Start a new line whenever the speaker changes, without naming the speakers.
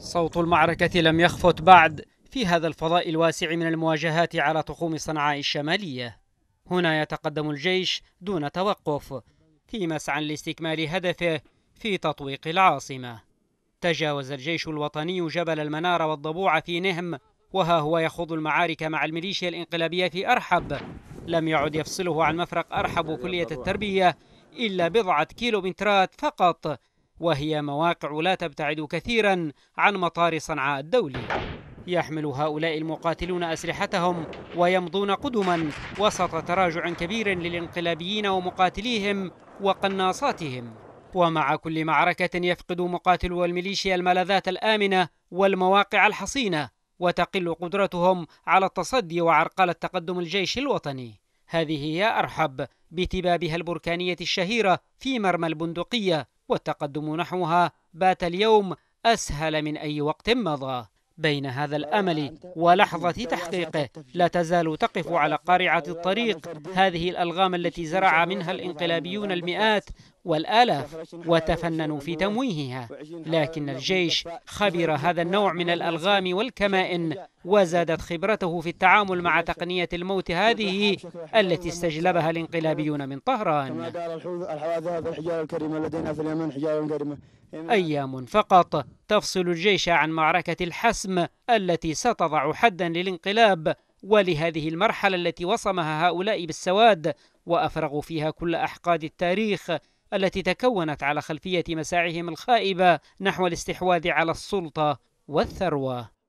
صوت المعركة لم يخفت بعد في هذا الفضاء الواسع من المواجهات على تخوم صنعاء الشمالية هنا يتقدم الجيش دون توقف في مسعى لاستكمال هدفه في تطويق العاصمة تجاوز الجيش الوطني جبل المنارة والضبوع في نهم وها هو يخوض المعارك مع الميليشيا الانقلابية في أرحب لم يعد يفصله عن مفرق أرحب وكلية التربية إلا بضعة كيلومترات فقط وهي مواقع لا تبتعد كثيرا عن مطار صنعاء الدولي يحمل هؤلاء المقاتلون أسلحتهم ويمضون قدما وسط تراجع كبير للانقلابيين ومقاتليهم وقناصاتهم ومع كل معركة يفقد مقاتلو الميليشيا الملاذات الآمنة والمواقع الحصينة وتقل قدرتهم على التصدي وعرقلة تقدم الجيش الوطني هذه هي أرحب بتبابها البركانية الشهيرة في مرمى البندقية والتقدم نحوها بات اليوم أسهل من أي وقت مضى بين هذا الأمل ولحظة تحقيقه لا تزال تقف على قارعة الطريق هذه الألغام التي زرع منها الإنقلابيون المئات والآلاف وتفننوا في تمويهها لكن الجيش خبر هذا النوع من الألغام والكمائن وزادت خبرته في التعامل مع تقنية الموت هذه التي استجلبها الانقلابيون من طهران أيام فقط تفصل الجيش عن معركة الحسم التي ستضع حدا للانقلاب ولهذه المرحلة التي وصمها هؤلاء بالسواد وأفرغوا فيها كل أحقاد التاريخ التي تكونت على خلفية مساعيهم الخائبة نحو الاستحواذ على السلطة والثروة